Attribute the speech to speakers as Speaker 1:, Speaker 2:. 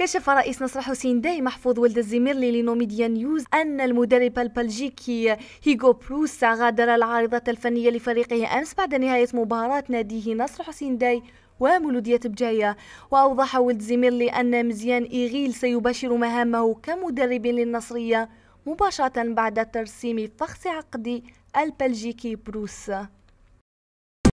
Speaker 1: كشف رئيس نصر حسين داي محفوظ ولد الزميرلي لنوميديا نيوز أن المدرب البلجيكي هيغو بروس غادر العارضة الفنية لفريقه أمس بعد نهاية مباراة ناديه نصر حسين داي ومولودية بجاية وأوضح ولد زميرلي أن مزيان إيغيل سيباشر مهامه كمدرب للنصرية مباشرة بعد ترسيم فخص عقد البلجيكي بروس